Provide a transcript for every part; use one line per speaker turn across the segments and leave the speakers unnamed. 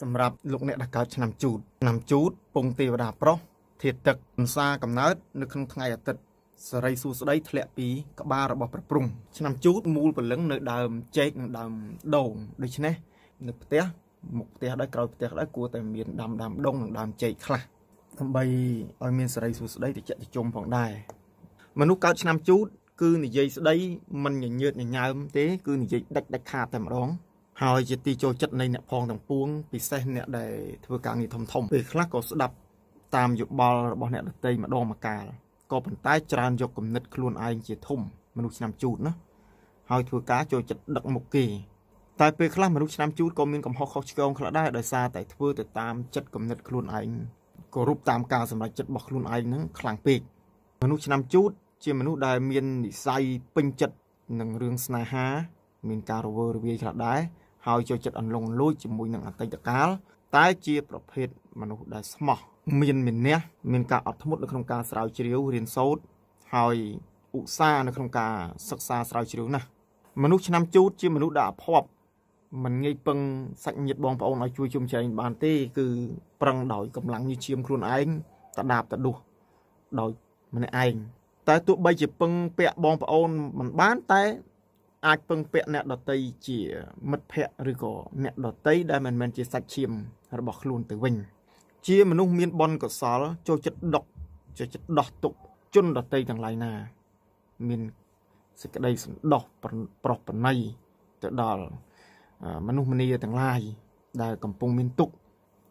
សម្រាប់លោកអ្នកដែលកើតឆ្នាំជូតឆ្នាំជូត ពងទេវតាប្រុសធាតុទឹកអង្សាកំណើតនៅក្នុងថ្ងៃអាទិត្យសរីសួស្តីធ្លាក់ពីក្បាលរបស់ប្រព្រំឆ្នាំជូតមូលព្រលឹងនៅដើមចេកនិងដើមដូងដូច្នេះ នៅផ្ទះមុខផ្ទះដោយក្រោយផ្ទះដោយគួរតែ មានដាំដាំដូងនិងដើមចេកខ្លះដើម្បីឲ្យមានសរីសួស្តីតិចតិចុំផងដែរមនុស្សកើតឆ្នាំជូត គឺនិយាយស្ដីមិនញញើតញញើម ទេ គឺនិយាយដាច់ដាច់ខាតតែម្ដងហើយជាទីចូលចិត្តនៃអ្នកផងទាំងពួងពិសេសអ្នកដែលធ្វើការងារធំធំពេលខ្លះក៏ស្ដាប់តាមយោបល់របស់អ្នកដទៃម្ដងម្កាលក៏ប៉ុន្តែច្រើនយកគំនិតខ្លួនឯងជាធំមនុស្សឆ្នាំជូតណាហើយធ្វើការចូលចិត្តដឹកមុខគេតែពេលខ្លះមនុស្សឆ្នាំជូតក៏មានកំហុសខុសឆ្គងខ្លះដែរដោយសារតែធ្វើទៅតាមចិត្តគំនិតខ្លួនឯងគោរពតាមការសម្រេចចិត្តរបស់ខ្លួនឯងហ្នឹងខ្លាំងពេកមនុស្សឆ្នាំជូតជាមនុស្សដែលមាននិស័យពេញចិត្តនឹងរឿងស្នេហាមានការរវើរវាយខ្លះដែរហើយចូលចិត្តអន្លង់លួចជាមួយនឹងអតីតកាលតែ ជាប្រភេទមនុស្សដែលស្មោះមានមេនះមានការអត់ធ្មត់នៅក្នុងការស្រាវជ្រាវរៀនសូត្រហើយឧស្សាហ៍នៅក្នុងការសិក្សាស្រាវជ្រាវណាស់មនុស្សឆ្នាំជូតជាមនុស្សដែលអភ័ព្វមិនងាយពឹងសាច់ញាតិបងប្អូនឲ្យជួយជុំចែងបានទេ គឺប្រឹងដោយកម្លាំងញើសឈាមខ្លួនឯងតដាបតដុះដោយម្នាក់ឯងតែទោះបីជាពឹងពាក់បងប្អូនមិនបានតែអាចពឹងពាក់អ្នកដតីជាមិត្តភ័ក្តិឬក៏អ្នកដតីដែលមិនមែនជាសាច់ឈាម របស់ខ្លួនទៅវិញជាមនុស្សមានបុណ្យកុសលចូលចិត្តដកចូលចិត្តដោះទុកជនដតីទាំងឡាយណាមានសេចក្តីសន្តោសប្រោះប្រណីទៅដល់មនុស្សម្នាទាំងឡាយដែលកំពុងមានទុក្ខ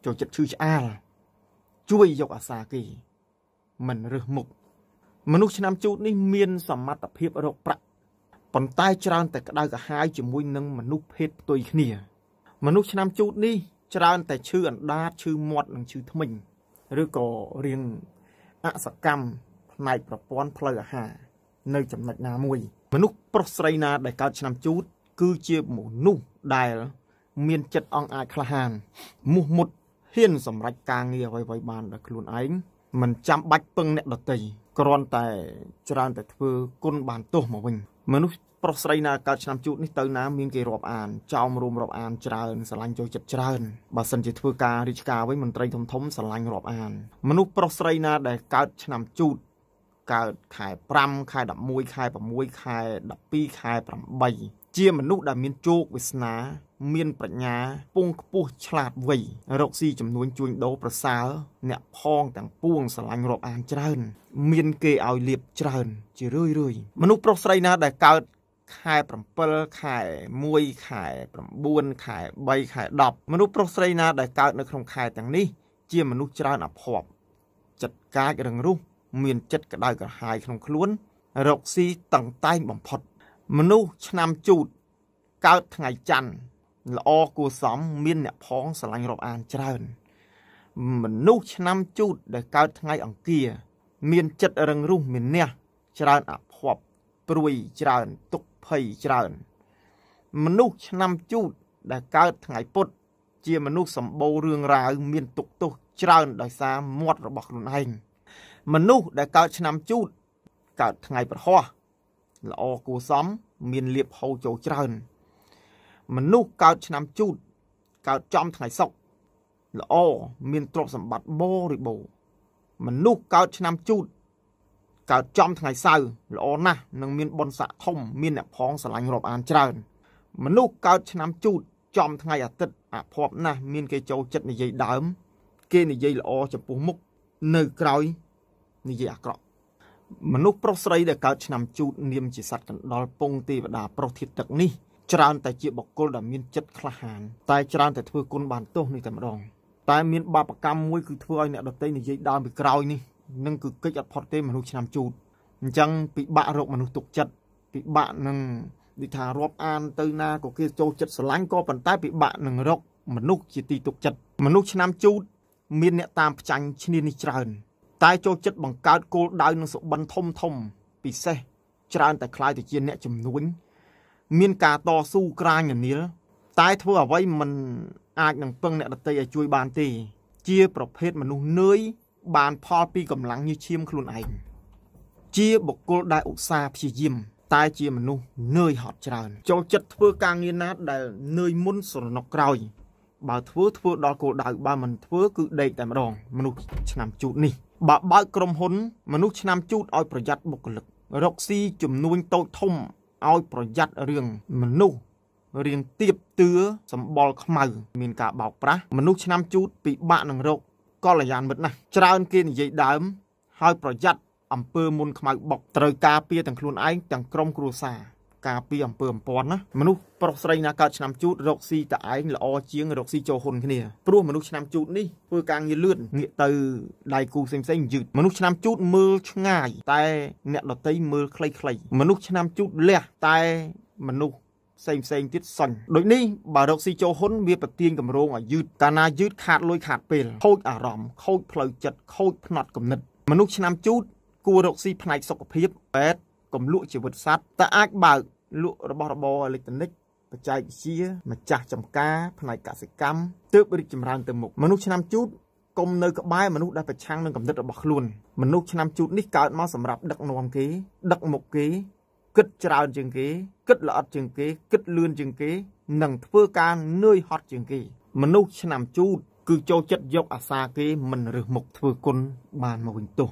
ចូលចិត្តឈឺឆ្អាលជួយយកអាសាគេ មិនរើសមុខមនុស្សឆ្នាំជូតនេះមានសមត្ថភាពរកប្រាក់ប៉ុន្តែច្រើនតែក្តៅកាហាយជាមួយនឹងមនុស្សភេទផ្ទុយគ្នា មនុស្សឆ្នាំជូតនេះច្រើន តែឈឺអណ្ដាតឈឺមាត់និងឈឺធ្មេញឬក៏រៀងអសកម្មផ្នែកប្រព័ន្ធផ្លូវអាហារនៅចំណុចណាមួយ មនុស្សប្រុសស្រីណាដែលកើតឆ្នាំជូត គឺជាមនុស្សដែល មាន ចិត្តអង់អាចក្លាហានមោះមុតហ៊ាន សម្រេចការងារអ្វីៗបានដោយខ្លួនឯងមិនចាំបាច់ពឹងអ្នកដទៃគ្រាន់តែច្រើន តែធ្វើគុណបានទោះមកវិញមនុស្សប្រុសស្រីណាកើតឆ្នាំជូតនេះទៅណាមានគេរាប់អានចោមរួមរាប់អានច្រើនស្រឡាញ់ចូលចិត្តច្រើនបើសិនជាធ្វើការរាជការវិញមន្ត្រីធំធំស្រឡាញ់រាប់អានមនុស្សប្រុសស្រីណាដែលកើតឆ្នាំជូតកើតខែ5ខែ11ខែ6ខែ12ខែ8ជាមនុស្សដែលមានជោគវាសនាមានប្រាជ្ញាពងខ្ពស់ឆ្លាតវៃរកស៊ីចំនួនជួញដូរប្រសើរអ្នក ផងទាំងពួងស្រឡាញ់រាប់អានច្រើន មាន គេឲ្យលៀបច្រើន ជារឿយរឿយមនុស្សប្រុសស្រីណាដែលកើតខែ7ខែ1ខែ9ខែ3ខែ10មនុស្សប្រុសស្រីណាដែលកើត នៅក្នុងខែទាំងនេះជាមនុស្សច្រើនអភ័ព្វចិត្តកាចរឹងរូសមាន ចិត្តក្តៅក្រហាយក្នុងខ្លួន រកស៊ីតឹងតែងបំផុត មនុស្សឆ្នាំជូតកើតថ្ងៃច័ន្ទល្អគួរសមមានអ្នកផងស្រឡាញ់រាប់អានច្រើន មនុស្សឆ្នាំជូតដែលកើតថ្ងៃអង្គារ មានចិត្តរឹងរូសមានអ្នកច្រើនអភ័ព្វព្រួយច្រើនទុកភ័យច្រើន មនុស្សឆ្នាំជូតដែលកើតថ្ងៃពុទ្ធជាមនុស្សសម្បូររឿងរ៉ាវមានទុកទោសច្រើនដោយសារមាត់របស់ខ្លួនឯងមនុស្សដែលកើតឆ្នាំជូតកើតថ្ងៃប្រហោះល្អគួរសមមានលៀបហូរចូលច្រើនមនុស្សកើតឆ្នាំជូតកើតចំថ្ងៃសុក្រល្អមានទ្រព្យសម្បត្តិបរិបូរណ៍មនុស្សកើតឆ្នាំជូតកើតចំថ្ងៃសៅរ៍ល្អណាស់នឹងមានបុណ្យស័ក្តិធំមានអ្នកផងស្រឡាញ់រាប់អានច្រើនមនុស្សកើតឆ្នាំជូតចំថ្ងៃអាទិត្យអភ័ព្វណាស់មានគេចូលចិត្តនិយាយដើម គេនិយាយល្អចំពោះមុខនៅក្រោយនិយាយអាក្រក់មនុស្សប្រុសស្រីដែលកើតឆ្នាំជូត នាមជាសត្វកណ្ដុរពងទេវតាប្រុសធាតុទឹកនេះច្រើនតែជាបុគ្គលដែលមានចិត្តក្លាហានតែច្រើនតែធ្វើគុណបានទោសនេះតែម្ដងតែមានបាបកម្មមួយគឺធ្វើឲ្យអ្នកដតីនិយាយដើមពីក្រោយនេះនឹងគឺកិច្ចអត់ផុតទេមនុស្សឆ្នាំជូតអញ្ចឹងពិបាករកមនុស្សទុកចិត្តពិបាកនឹងដូចថារាប់អានទៅណាក៏គេចូលចិត្តស្រឡាញ់ក៏ប៉ុន្តែពិបាកនឹងរកមនុស្សជាទីទុកចិត្តមនុស្សឆ្នាំជូតមានអ្នកតាមផ្ចាញ់ឈ្នានេះច្រើនតែចូលចិត្តបង្កើតគោលដៅនឹងសុបិនធំធំពិសេសច្រើនតែคล้ายទៅជាអ្នកចំនួនមានការតស៊ូក្រាញនានាតែ ធ្វើអ្វីមិនអាច នឹងពឹងអ្នកដតីឲ្យជួយបានទេ ជាប្រភេទមនុស្សនឿយបានផលពីកម្លាំងញើសឈាមខ្លួនឯងជាបុគ្គលដែលឧស្សាហ៍ព្យាយាម តែជាមនុស្សនឿយហត់ច្រើនចូលចិត្តធ្វើការងារណាដែលនឿយមុនស្រណុកក្រោយបើធ្វើធ្វើដល់គោលដៅបើមិនធ្វើគឺដេកតែម្ដងមនុស្សឆ្នាំជូតនេះបើបើកក្រុមហ៊ុនមនុស្សឆ្នាំជូតឲ្យប្រយ័ត្នបុគ្គលិករកស៊ីចំនួនតូចធំឲ្យប្រយ័ត្នរឿងមនុស្សរៀងទៀបតឿសម្បល់ខ្មៅមានការបោកប្រាស់មនុស្សឆ្នាំជូតពិបាកនឹងរកកល្យានមិត្តណាស់ច្រើន គេនិយាយដើមហើយប្រយ័ត្នអំពើមុនខ្មៅបុកត្រូវការពារទាំងខ្លួនឯងទាំងក្រុមគ្រួសារការពីអំពើអំពន់ណាមនុស្សប្រុសស្រីណាកើតឆ្នាំជូត រកស៊ីតឯងល្អជាង រកស៊ីចូលហ៊ុនគ្នាព្រោះមនុស្សឆ្នាំជូតនេះធ្វើការងារលឿនងាកទៅដៃគូផ្សេងផ្សេងយឺតមនុស្សឆ្នាំជូតមើលឆ្ងាយតែ អ្នកដតីមើលខ្លីខ្លីមនុស្សឆ្នាំជូតលះតែមនុស្សផ្សេងផ្សេងទៀតសុញដូចនេះបើរកស៊ីចូលហ៊ុនវាប្រទៀងកម្រងឲ្យយឺតកាលណាយឺតខាតលុយខាតពេលខូចអារម្មណ៍ខូចផ្លូវចិត្តខូចផ្នត់គំនិត មនុស្សឆ្នាំជូតគួររកស៊ីផ្នែកសុខភាពពេទ្យកំលក់ជីវិតសត្វតើអាចបើកលក់របស់របរអេលិចត្រូនិកបច្ចេកវិទ្យាម្ចាស់ចំការផ្នែកកសិកម្មទើបរីកចម្រើនទៅមុខមនុស្សឆ្នាំជូតកុំនៅក្បែរមនុស្សដែលប្រឆាំងនឹងកំណត់របស់ខ្លួនមនុស្សឆ្នាំជូតនេះកើតមកសម្រាប់ដឹកនាំគេដឹកមុខគេគិតច្រើនជាងគេ គិតល្អិតជាងគេ គិតលឿនជាងគេ និងធ្វើការនឿយហត់ជាងគេមនុស្សឆ្នាំជូត គឺចូលចិត្តយក អាសាគេ មិនរើសមុខធ្វើគុណបានមកវិញទោះ